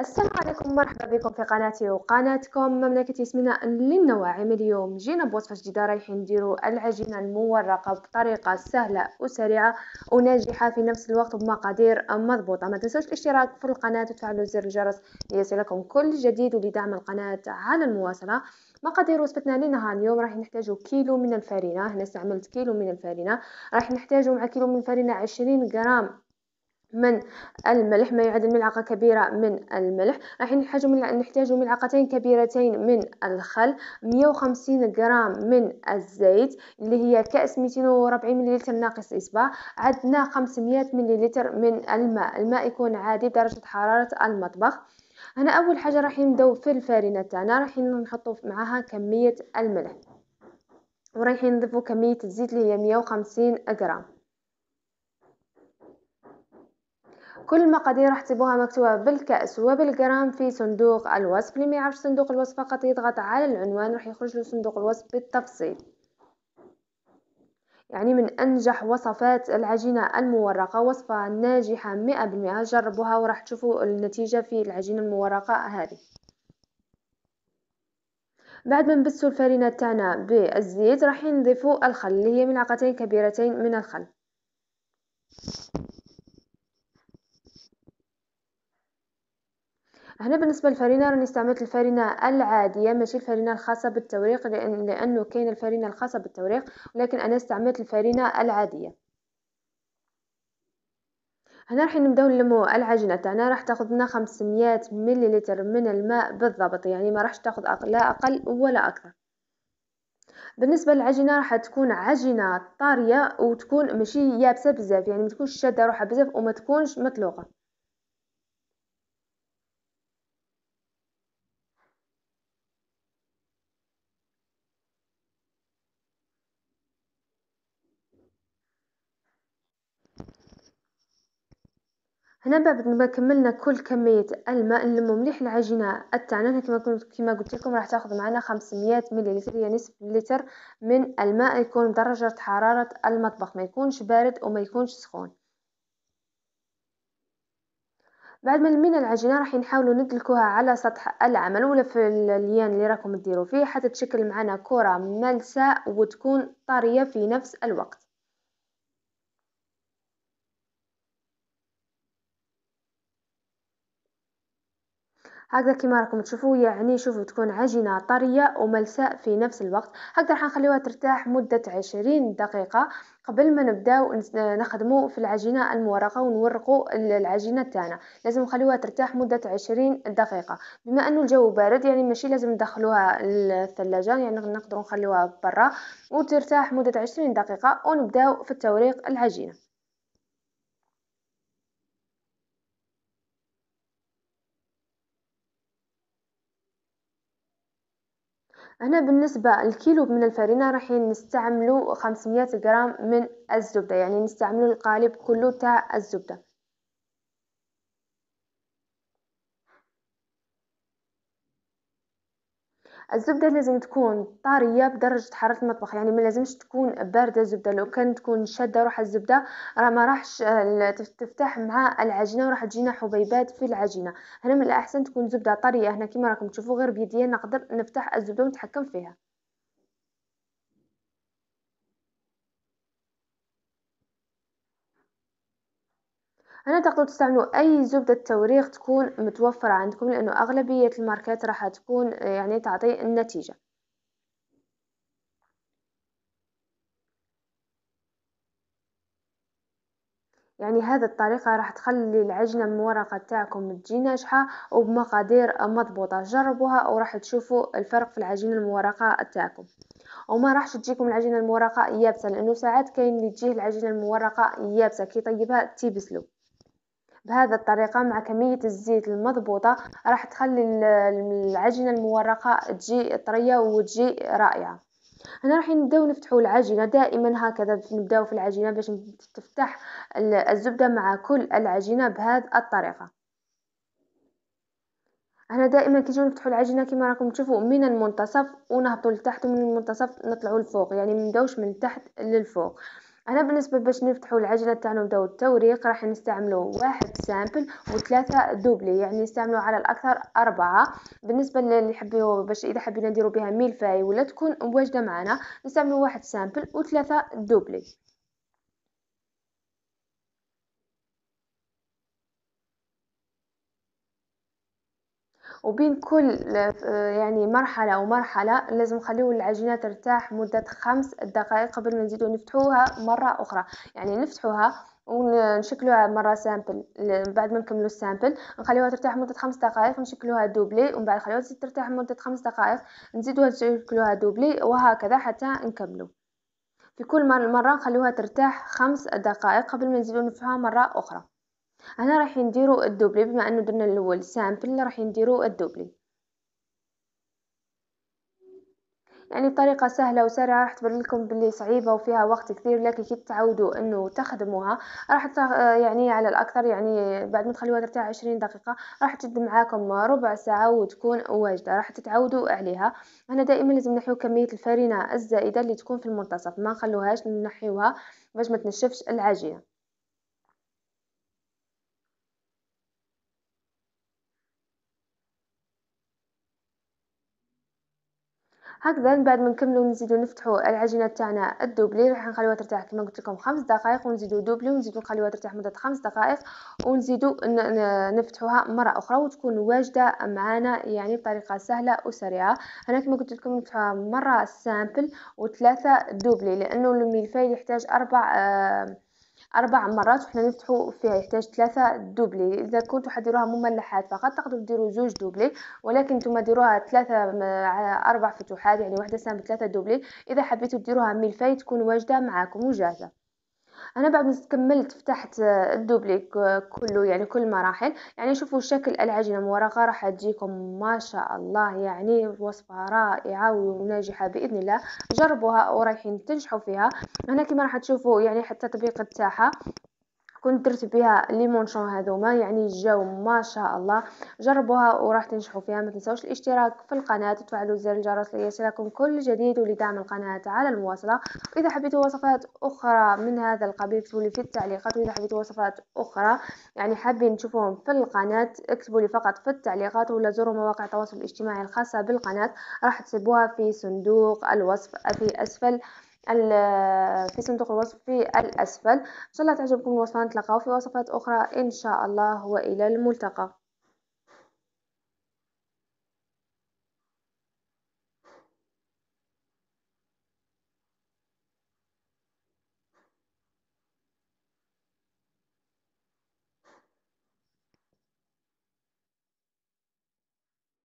السلام عليكم مرحبا بكم في قناتي وقناتكم مملكة ياسمينة للنواعم اليوم جينا بوصفة جديدة رايحين نديروا العجينة المورقة بطريقة سهلة وسريعة وناجحة في نفس الوقت بمقادير مضبوطة ما تنسوش الاشتراك في القناة وتفعلوا زر الجرس ليصلكم كل جديد ولدعم القناة على المواصلة مقادير وصفتنا لنهار اليوم راح نحتاجو كيلو من الفارينة هنا استعملت كيلو من الفارينة راح نحتاجو مع كيلو من الفارينة عشرين غرام من الملح ما يعادل ملعقة كبيرة من الملح راح نحتاج نحتاج ملعقتين كبيرتين من الخل 150 غرام من الزيت اللي هي كأس 240 مليلتر ناقص إصبع عندنا 500 مليلتر من الماء الماء يكون عادي درجة حرارة المطبخ هنا أول حاجة راح نبداو في الفارينة تاعنا راح نحطو معاها كمية الملح ورايحين نضيفو كمية الزيت اللي هي 150 غرام كل المقادير راح تسيبوها مكتوبة بالكأس وبالجرام في صندوق الوصف اللي ما يعرفش صندوق الوصف فقط يضغط على العنوان راح يخرج له صندوق الوصف بالتفصيل يعني من أنجح وصفات العجينة المورقة وصفة ناجحة مئة بالمئة جربوها وراح تشوفوا النتيجة في العجينة المورقة هذه بعد ما نبسو الفرينة تاعنا بالزيت راح نضيفو الخل اللي هي ملعقتين كبيرتين من الخل هنا بالنسبه للفرينه راني استعملت الفرينه العاديه ماشي الفرينه الخاصه بالتوريق لأن لانه كاين الفرينه الخاصه بالتوريق ولكن انا استعملت الفرينه العاديه هنا راح نبداو نلمو العجينه تاعنا راح تاخذ لنا 500 مليلتر من الماء بالضبط يعني ما راحش تاخذ لا اقل ولا اكثر بالنسبه للعجينه راح تكون عجينه طارية وتكون ماشي يابسه بزاف يعني ما تكونش شاده روحها بزاف وما تكونش مطلوقه هنا بعد ما كملنا كل كميه الماء نلمو مليح العجينه تاعنا كيما كما قلت لكم راح تاخذ معنا 500 مليلتر يعني نصف لتر من الماء يكون درجه حراره المطبخ ما يكونش بارد وما يكونش سخون بعد ما لمينا العجينه راح نحاولوا ندلكوها على سطح العمل ولا في الليان اللي راكم ديروا فيه حتى تشكل معنا كره ملساء وتكون طريه في نفس الوقت هكذا كيما راكم تشوفوا يعني شوفوا تكون عجينه طريه وملساء في نفس الوقت هكذا راح نخليوها ترتاح مده 20 دقيقه قبل ما نبداو نخدموا في العجينه المورقه ونورقو العجينه تاعنا لازم نخليوها ترتاح مده 20 دقيقه بما انه الجو بارد يعني ماشي لازم ندخلوها الثلاجه يعني نقدروا نخليوها برا وترتاح مده 20 دقيقه ونبداو في التوريق العجينه هنا بالنسبة للكيلو من الفرينة راح نستعملو 500 غرام من الزبدة يعني نستعملو القالب كله تاع الزبدة الزبده لازم تكون طريه بدرجه حراره المطبخ يعني ما لازمش تكون بارده الزبده لو كانت تكون شاده روح الزبده راه ما راحش آه، تفتح مع العجينه وراح تجينا حبيبات في العجينه هنا من الاحسن تكون زبده طريه هنا كما راكم تشوفوا غير بيدي نقدر نفتح الزبده ونتحكم فيها هنا تقدروا تستعملوا اي زبده توريق تكون متوفره عندكم لانه اغلبيه الماركات راح تكون آه، يعني تعطي النتيجه يعني هذا الطريقة راح تخلي العجنة المورقة تاعكم تجي ناجحة وبمقادير مضبوطة جربوها وراح تشوفوا الفرق في العجينة المورقة تاعكم وما راحش تجيكم العجينة المورقة يابسة لأنه ساعات كاين اللي تجيه العجينة المورقة يابسة كي طيبها تيبسلو بهذا الطريقة مع كمية الزيت المضبوطة راح تخلي العجينة المورقة تجي طرية وتجي رائعة هنا راح نبداو نفتحوا العجينه دائما هكذا نبداو في العجينه باش تفتح الزبده مع كل العجينه بهذه الطريقه هنا دائما كي نجيو نفتحوا العجينه كما راكم تشوفوا من المنتصف ونهبطوا لتحت ومن المنتصف نطلعوا لفوق يعني ما من تحت للفوق انا بالنسبه باش نفتحوا العجله تاعنا نبداو التوريق راح نستعملوا واحد سامبل وثلاثه دوبلي يعني نستعملوا على الاكثر اربعه بالنسبه للي حبيو باش اذا حبينا نديروا بها ميلفاي ولا تكون مواجده معنا نستعملوا واحد سامبل وثلاثه دوبلي وبين كل آه، يعني مرحلة ومرحلة لازم نخليو العجينة ترتاح مدة خمس دقائق قبل ما نزيدو نفتحوها مرة أخرى يعني نفتحوها ونشكلوها مرة سامبل بعد ما نكملو السامبل نخليوها ترتاح مدة خمس دقائق نشكلوها دوبلي ومن بعد نخليوها تزيد ترتاح مدة خمس دقائق نزيدوها نشكلوها دوبلي وهكذا حتى نكملو في كل مرة نخليوها ترتاح خمس دقائق قبل ما نزيدو نفتحوها مرة أخرى هنا راح نديرو الدوبلي بما انه درنا الاول سامبل راح نديرو الدوبلي يعني طريقه سهله وسريعه راح تبان لكم باللي صعيبه وفيها وقت كثير لكن كي تعودوا انه تخدموها راح يعني على الاكثر يعني بعد ما تخلوها ترتاح 20 دقيقه راح تجد معاكم ربع ساعه وتكون واجده راح تتعودوا عليها هنا دائما لازم نحيو كميه الفرينه الزائده اللي تكون في المنتصف ما نخلوهاش نحيوها باش ما تنشفش العجينه هكذا من بعد ما نكملو نزيدو نفتحو العجينه تاعنا الدوبلي راح نخليوها ترتاح كما قلت لكم خمس دقائق ونزيدو دوبلي ونزيدو نخليوها ترتاح مده خمس دقائق ونزيدو نفتحوها مره اخرى وتكون واجده معانا يعني بطريقه سهله وسريعه هنا كما قلت لكم نفتحوها مره سامبل وثلاثه دوبلي لانه الملفاي يحتاج اربع آه اربع مرات وحنا نفتحوا فيها يحتاج ثلاثه دوبلي اذا كنتوا حديروها مملحات فقط تقدروا ديروا زوج دوبلي ولكن نتوما ديروها ثلاثه على اربع فتوحات يعني واحده سهم ثلاثه دوبلي اذا حبيتوا ديروها ملفاي تكون واجده معاكم وجاهزه انا بعد ما كملت فتحت آه، الدوبلي كله يعني كل المراحل يعني شوفوا شكل العجينه مورقه راح تجيكم ما شاء الله يعني وصفه رائعه وناجحه باذن الله جربوها ورايحين تنجحوا فيها هنا كما راح تشوفوا يعني حتى التطبيق تاعها كنت درت بها لي مونشون هذوما يعني جاو ما شاء الله جربوها وراح تنجحوا فيها ما تنساوش الاشتراك في القناه وتفعلوا زر الجرس ليصلكم كل جديد ولدعم القناه على المواصله واذا حبيتوا وصفات اخرى من هذا القبيل اكتبوا لي في التعليقات واذا حبيتوا وصفات اخرى يعني حابين تشوفوهم في القناه اكتبوا لي فقط في التعليقات ولا زوروا مواقع التواصل الاجتماعي الخاصه بالقناه راح تسيبوها في صندوق الوصف في اسفل في صندوق الوصف في الأسفل إن شاء الله تعجبكم الوصفة نتلقاو في وصفات أخرى إن شاء الله وإلى الملتقى